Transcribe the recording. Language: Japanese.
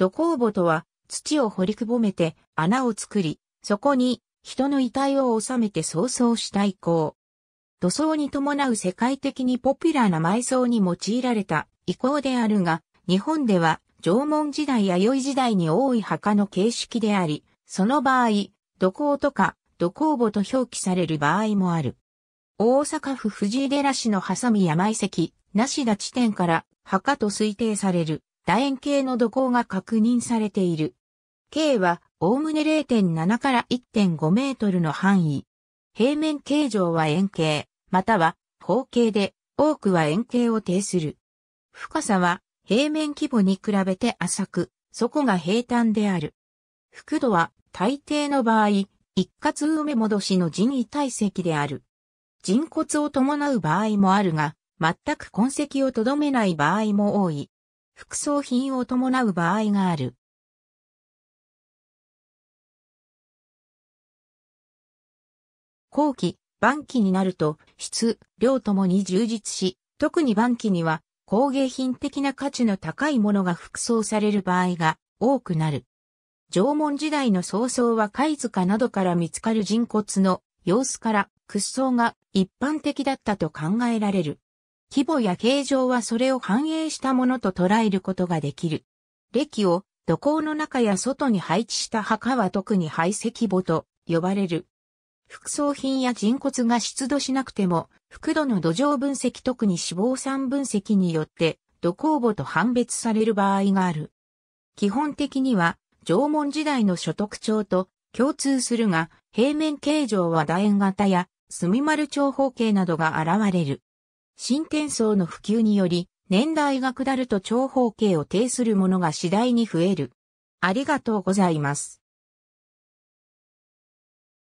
土工墓とは、土を掘りくぼめて穴を作り、そこに人の遺体を収めて葬送した遺構。土葬に伴う世界的にポピュラーな埋葬に用いられた遺構であるが、日本では縄文時代や弥生時代に多い墓の形式であり、その場合、土工とか土工墓と表記される場合もある。大阪府藤井寺市のハサミ山遺跡、梨田地点から墓と推定される。楕円形の土坑が確認されている。径は、おおむね0.7から1.5メートルの範囲。平面形状は円形、または方形で、多くは円形を呈する。深さは、平面規模に比べて浅く、底が平坦である。幅度は、大抵の場合、一括埋め戻しの人為体積である。人骨を伴う場合もあるが、全く痕跡をとどめない場合も多い。副葬品を伴う場合がある。後期、晩期になると、質、量ともに充実し、特に晩期には工芸品的な価値の高いものが服装される場合が多くなる。縄文時代の早々は貝塚などから見つかる人骨の様子から屈葬が一般的だったと考えられる。規模や形状はそれを反映したものと捉えることができる。歴を土坑の中や外に配置した墓は特に排石墓と呼ばれる。副葬品や人骨が出土しなくても、複度の土壌分析特に脂肪酸分析によって土坑墓と判別される場合がある。基本的には縄文時代の所得帳と共通するが、平面形状は楕円型や墨丸長方形などが現れる。新転送の普及により、年代が下ると長方形を呈するものが次第に増える。ありがとうございます。